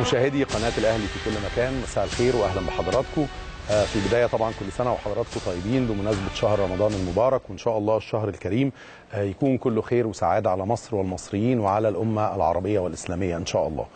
مشاهدي قناة الأهلي في كل مكان مساء الخير وأهلا بحضراتكم آه، في البداية طبعا كل سنة وحضراتكم طيبين بمناسبة شهر رمضان المبارك وإن شاء الله الشهر الكريم آه، يكون كله خير وسعادة على مصر والمصريين وعلى الأمة العربية والإسلامية إن شاء الله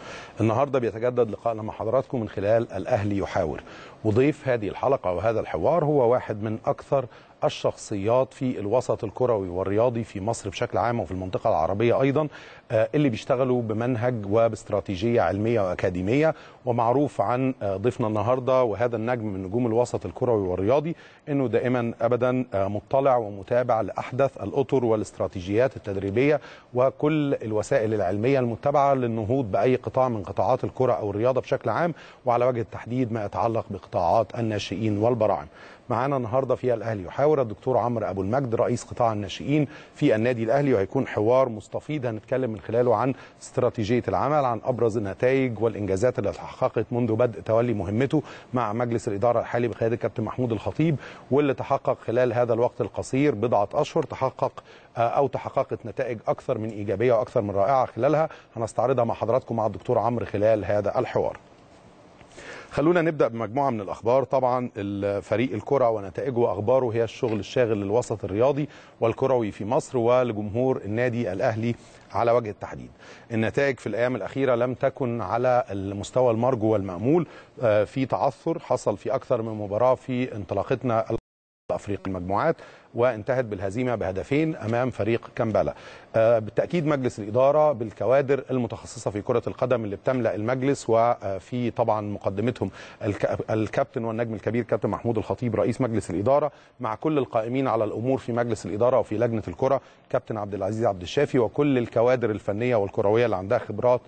النهاردة بيتجدد لقائنا مع حضراتكم من خلال الأهلي يحاور وضيف هذه الحلقة وهذا الحوار هو واحد من أكثر الشخصيات في الوسط الكروي والرياضي في مصر بشكل عام وفي المنطقة العربية أيضا آه، اللي بيشتغلوا بمنهج وباستراتيجية علمية وأكاديمية ومعروف عن آه، ضيفنا النهاردة وهذا النجم من نجوم الوسط الكروي والرياضي أنه دائما أبدا آه، مطلع ومتابع لأحدث الأطر والاستراتيجيات التدريبية وكل الوسائل العلمية المتبعة للنهوض بأي قطاع من قطاعات الكرة أو الرياضة بشكل عام وعلى وجه التحديد ما يتعلق بقطاعات الناشئين والبراعم معانا النهارده فيها الاهلي يحاور الدكتور عمرو ابو المجد رئيس قطاع الناشئين في النادي الاهلي وهيكون حوار مستفيض هنتكلم من خلاله عن استراتيجيه العمل عن ابرز النتائج والانجازات اللي تحققت منذ بدء تولي مهمته مع مجلس الاداره الحالي بقياده الكابتن محمود الخطيب واللي تحقق خلال هذا الوقت القصير بضعه اشهر تحقق آه، او تحققت نتائج اكثر من ايجابيه واكثر من رائعه خلالها هنستعرضها مع حضراتكم مع الدكتور عمرو خلال هذا الحوار خلونا نبدا بمجموعه من الاخبار طبعا فريق الكره ونتائجه واخباره هي الشغل الشاغل للوسط الرياضي والكروي في مصر ولجمهور النادي الاهلي على وجه التحديد النتائج في الايام الاخيره لم تكن على المستوى المرجو والمامول آه، في تعثر حصل في اكثر من مباراه في انطلاقتنا افريقيا المجموعات وانتهت بالهزيمه بهدفين امام فريق كامبالا. آه، بالتاكيد مجلس الاداره بالكوادر المتخصصه في كره القدم اللي بتملا المجلس وفي آه، طبعا مقدمتهم الكابتن والنجم الكبير كابتن محمود الخطيب رئيس مجلس الاداره مع كل القائمين على الامور في مجلس الاداره وفي لجنه الكره كابتن عبد العزيز عبد الشافي وكل الكوادر الفنيه والكرويه اللي عندها خبرات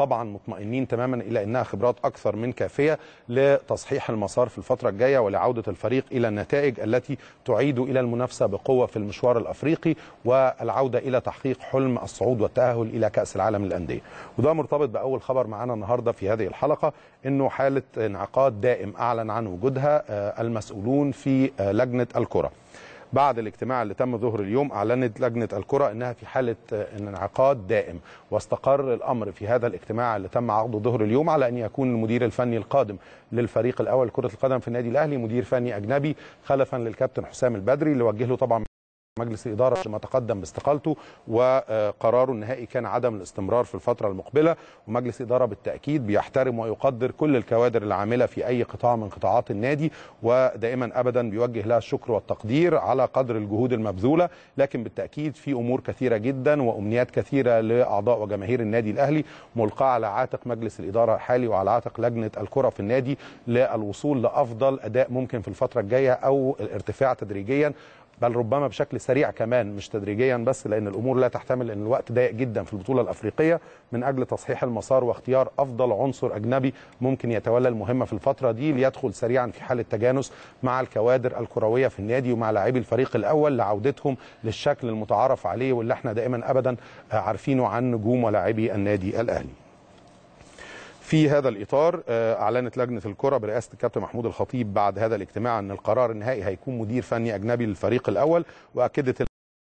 طبعا مطمئنين تماما الى انها خبرات اكثر من كافيه لتصحيح المسار في الفتره الجايه ولعوده الفريق الى النتائج التي تعيد الى المنافسه بقوه في المشوار الافريقي والعوده الى تحقيق حلم الصعود والتاهل الى كاس العالم للانديه وده مرتبط باول خبر معانا النهارده في هذه الحلقه انه حاله انعقاد دائم اعلن عن وجودها آه، المسؤولون في آه، لجنه الكره بعد الاجتماع اللي تم ظهر اليوم أعلنت لجنة الكرة أنها في حالة آه، انعقاد دائم واستقر الأمر في هذا الاجتماع اللي تم عقده ظهر اليوم على أن يكون المدير الفني القادم للفريق الأول كرة القدم في النادي الأهلي مدير فني أجنبي خلفا للكابتن حسام البدري اللي وجه له طبعا مجلس الإدارة لما تقدم باستقالته وقراره النهائي كان عدم الاستمرار في الفترة المقبلة ومجلس الإدارة بالتأكيد بيحترم ويقدر كل الكوادر العاملة في أي قطاع من قطاعات النادي ودائما أبدا بيوجه لها الشكر والتقدير على قدر الجهود المبذولة لكن بالتأكيد في أمور كثيرة جدا وأمنيات كثيرة لأعضاء وجماهير النادي الأهلي ملقاة على عاتق مجلس الإدارة الحالي وعلى عاتق لجنة الكرة في النادي للوصول لأفضل أداء ممكن في الفترة الجاية أو الارتفاع تدريجيا بل ربما بشكل سريع كمان مش تدريجيا بس لان الامور لا تحتمل ان الوقت ضيق جدا في البطوله الافريقيه من اجل تصحيح المسار واختيار افضل عنصر اجنبي ممكن يتولى المهمه في الفتره دي ليدخل سريعا في حاله تجانس مع الكوادر الكرويه في النادي ومع لاعبي الفريق الاول لعودتهم للشكل المتعارف عليه واللي احنا دائما ابدا عارفينه عن نجوم ولاعبي النادي الاهلي في هذا الإطار آه، أعلنت لجنة الكرة برئاسة الكابتن محمود الخطيب بعد هذا الاجتماع أن القرار النهائي هيكون مدير فني أجنبي للفريق الأول وأكدت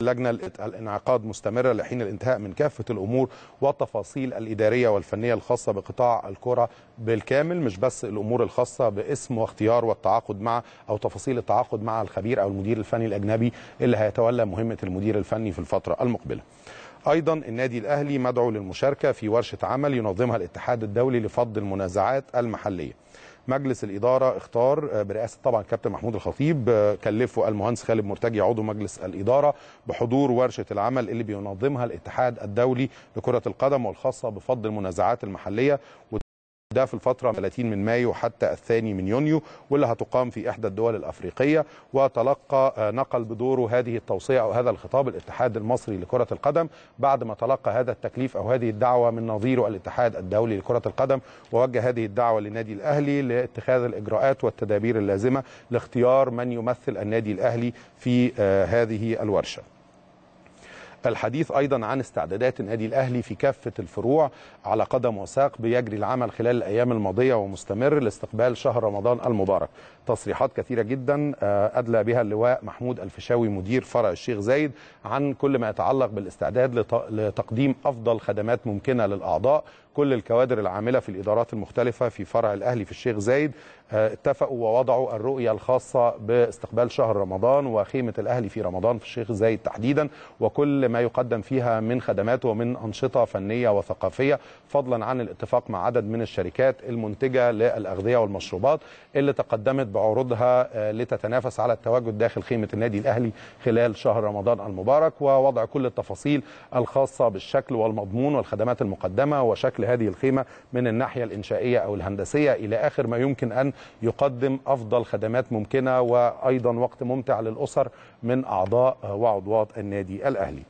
اللجنة الانعقاد مستمرة لحين الانتهاء من كافة الأمور والتفاصيل الإدارية والفنية الخاصة بقطاع الكرة بالكامل مش بس الأمور الخاصة باسم واختيار والتعاقد مع أو تفاصيل التعاقد مع الخبير أو المدير الفني الأجنبي اللي هيتولى مهمة المدير الفني في الفترة المقبلة أيضا النادي الأهلي مدعو للمشاركة في ورشة عمل ينظمها الاتحاد الدولي لفض المنازعات المحلية مجلس الإدارة اختار آه، برئاسة طبعا كابتن محمود الخطيب آه، كلفه المهندس خالد مرتجي عضو مجلس الإدارة بحضور ورشة العمل اللي بينظمها الاتحاد الدولي لكرة القدم والخاصة بفض المنازعات المحلية ده في الفترة 30 من مايو حتى الثاني من يونيو واللي هتقام في إحدى الدول الأفريقية وتلقى آه، نقل بدوره هذه التوصية أو هذا الخطاب الاتحاد المصري لكرة القدم بعد ما تلقى هذا التكليف أو هذه الدعوة من نظيره الاتحاد الدولي لكرة القدم ووجه هذه الدعوة للنادي الأهلي لاتخاذ الإجراءات والتدابير اللازمة لاختيار من يمثل النادي الأهلي في آه، هذه الورشة الحديث أيضا عن استعدادات النادي الأهلي في كافة الفروع على قدم وساق بيجري العمل خلال الأيام الماضية ومستمر لاستقبال شهر رمضان المبارك تصريحات كثيرة جدا آه، أدلى بها اللواء محمود الفشاوي مدير فرع الشيخ زايد عن كل ما يتعلق بالاستعداد لتقديم أفضل خدمات ممكنة للأعضاء كل الكوادر العامله في الادارات المختلفه في فرع الاهلي في الشيخ زايد آه، اتفقوا ووضعوا الرؤيه الخاصه باستقبال شهر رمضان وخيمه الاهلي في رمضان في الشيخ زايد تحديدا وكل ما يقدم فيها من خدمات ومن انشطه فنيه وثقافيه فضلا عن الاتفاق مع عدد من الشركات المنتجه للاغذيه والمشروبات اللي تقدمت بعروضها آه، لتتنافس على التواجد داخل خيمه النادي الاهلي خلال شهر رمضان المبارك ووضع كل التفاصيل الخاصه بالشكل والمضمون والخدمات المقدمه وشكل لهذه الخيمة من الناحية الإنشائية أو الهندسية إلى آخر ما يمكن أن يقدم أفضل خدمات ممكنة وأيضا وقت ممتع للأسر من أعضاء وعضوات النادي الأهلي